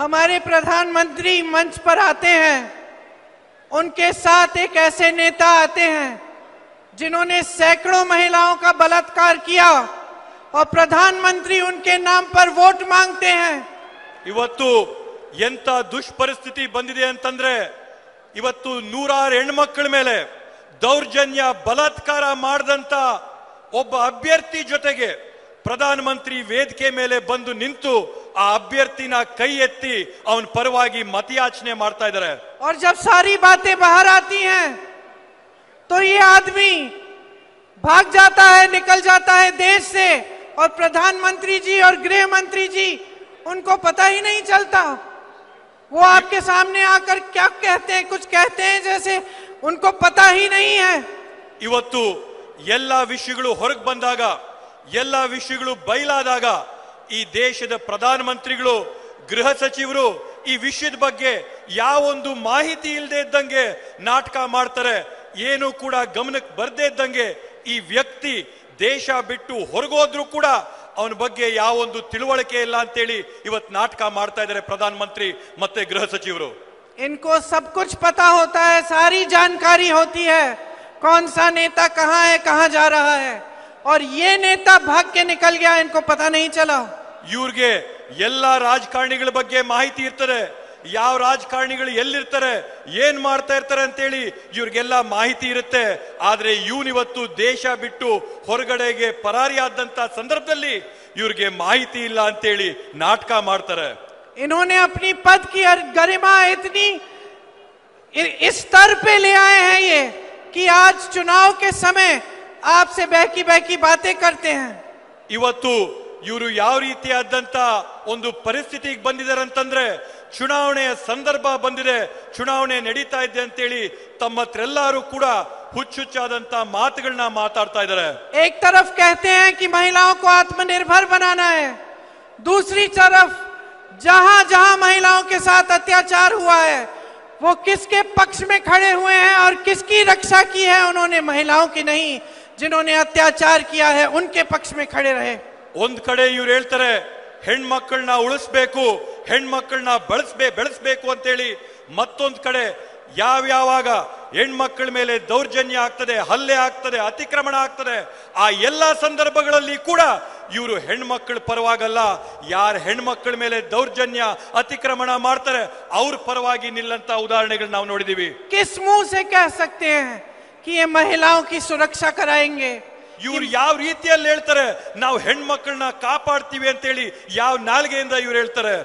हमारे प्रधानमंत्री मंच पर आते हैं उनके साथ एक ऐसे नेता आते हैं जिन्होंने सैकड़ों महिलाओं का बलात्कार किया और प्रधानमंत्री उनके नाम पर वोट मांगते हैं इवत्तु यंता दुष्परिस्थिति बंदिदे अंतंद्रे इवत्तु नूरार हेण्मक्कळ मेले दौर्जन्य बलात्कार माडदंत अभ्यर्थी ಅಭ್ಯರ್ಥಿ प्रधानमंत्री वेद के मेले ಬಂದು ನಿಂತು ಆ ಅಭ್ಯರ್ಥಿನ ಕೈ ಎತ್ತಿ ಅವನ ಪರವಾಗಿ ಮತಯಾಚನೆ ಮಾಡ್ತಾ ಇದ್ದಾರೆ और जब सारी बातें बाहर आती हैं तो ये आदमी भाग जाता है निकल जाता है देश से और प्रधानमंत्री जी और गृह मंत्री जी उनको पता ही नहीं चलता वो आपके सामने आकर क्या कहते हैं कुछ कहते हैं जैसे उनको पता ही नहीं है ಇವತ್ತು ಎಲ್ಲ ವಿಷಯಗಳು ಹೊರಗೆ ಬಂದಾಗ ಎಲ್ಲ ವಿಷಯಗಳು ಬಯಲಾದಾಗ ಈ ದೇಶದ ಪ್ರಧಾನಮಂತ್ರಿಗಳು ગૃહಸಚಿವರು ಈ ವಿಷಯದ ಬಗ್ಗೆ ಯಾವ ಒಂದು ಮಾಹಿತಿ ಇಲ್ಲದೆ ಇದ್ದಂಗೇ ನಾಟಕ ಮಾಡುತ್ತಾರೆ ಏನು ಕೂಡ ಗಮನಕ್ಕೆ ಬರದೆ ಇದ್ದಂಗೇ ಈ ವ್ಯಕ್ತಿ ದೇಶ ಬಿಟ್ಟು ಹೊರಗೋದ್ರೂ ಕೂಡ ಅವನ ಬಗ್ಗೆ ಯಾವ ಒಂದು ತಿಳುವಳಿಕೆ ಇಲ್ಲ ಅಂತ ಹೇಳಿ ಇವತ್ತು ನಾಟಕ ಮಾಡುತ್ತಿದ್ದಾರೆ ಪ್ರಧಾನಮಂತ್ರಿ ಮತ್ತೆ ગૃહಸಚಿವರು इनको सब कुछ पता होता है सारी जानकारी होती है कौन सा नेता कहां है कहां जा रहा है और ये नेता भाग के निकल गया इनको पता नहीं चला इवरगे यल्ला राजकारणीಗಳ ಬಗ್ಗೆ ಮಾಹಿತಿ ಇರುತ್ತೆ ಯಾವ ರಾಜಕಾರಣಿಗಳು ಎಲ್ಲ ಇರ್ತಾರೆ ಏನು ಮಾಡ್ತಾ ಇರ್ತಾರೆ ಅಂತ ಹೇಳಿ ಇವರಿಗೆಲ್ಲ ಮಾಹಿತಿ ಇರುತ್ತೆ ಆದರೆ ಯೂನ್ ಇವತ್ತು ದೇಶ ಬಿಟ್ಟು ಹೊರಗಡೆಗೆ ಪರಾರಿ ಆದಂತ ಸಂದರ್ಭದಲ್ಲಿ ಇವರಿಗೆ ಮಾಹಿತಿ ಇಲ್ಲ ಅಂತ ಹೇಳಿ ನಾಟಕ ಮಾಡ್ತಾರೆ इन्होंने अपनी पद की गरिमा इतनी इस स्तर पे ले आए हैं ये कि आज चुनाव के समय आपसे बहकी बहकी बातें करते हैं इवतु इवर ಯಾವ पर्स्थित ಒಂದು चुनाव ಬಂದಿದ್ದಾರೆ बंद चुनाव नड़ीता है अंत ನಡೀತಾ ಇದೆ ಅಂತೇಳಿ ತಮ್ಮ एक तरफ कहते हैं कि महिलाओं को आत्मनिर्भर बनाना है दूसरी तरफ जहां जहां महिलाओं के साथ अत्याचार हुआ है वो किसके पक्ष में खड़े हुए हैं और किसकी रक्षा की है उन्होंने महिलाओं की नहीं जिन्होंने अत्याचार किया है उनके पक्ष में खड़े रहे ಒಂದ್ ಕಡೆ ಇವ್ರು ಹೇಳ್ತಾರೆ ಹೆಣ್ಮಕ್ಕಳನ್ನ ಉಳಿಸ್ಬೇಕು ಹೆಣ್ಮಕ್ಕಳನ್ನ ಬೆಳೆಸ್ಬೇ ಬೆಳೆಸ್ಬೇಕು ಅಂತೇಳಿ ಮತ್ತೊಂದ್ ಕಡೆ ಯಾವ್ಯಾವಾಗ ಹೆಣ್ಮಕ್ಕಳ ಮೇಲೆ ದೌರ್ಜನ್ಯ ಆಗ್ತದೆ ಹಲ್ಲೆ ಆಗ್ತದೆ ಅತಿಕ್ರಮಣ ಆಗ್ತದೆ ಆ ಎಲ್ಲ ಸಂದರ್ಭಗಳಲ್ಲಿ ಕೂಡ ಇವರು ಹೆಣ್ಮಕ್ಳ ಪರವಾಗಲ್ಲ ಯಾರ ಹೆಣ್ಮಕ್ಕಳ ಮೇಲೆ ದೌರ್ಜನ್ಯ ಅತಿಕ್ರಮಣ ಮಾಡ್ತಾರೆ ಅವ್ರ ಪರವಾಗಿ ನಿಲ್ಲಂತ ಉದಾಹರಣೆಗಳು ನಾವು ನೋಡಿದೀವಿ ಕಿಸ್ ಮುಹ್ ಕಹ ಸಕ್ತೆ ಮಹಿಳಾ ये ಸುರಕ್ಷಾ कराएंगे ಇವ್ರು ಯಾವ ರೀತಿಯಲ್ಲಿ ಹೇಳ್ತಾರೆ ನಾವು ಹೆಣ್ಮಕ್ಳನ್ನ ಕಾಪಾಡ್ತೀವಿ ಅಂತೇಳಿ ಯಾವ ನಾಲ್ಗೆಯಿಂದ ಇವ್ರು ಹೇಳ್ತಾರೆ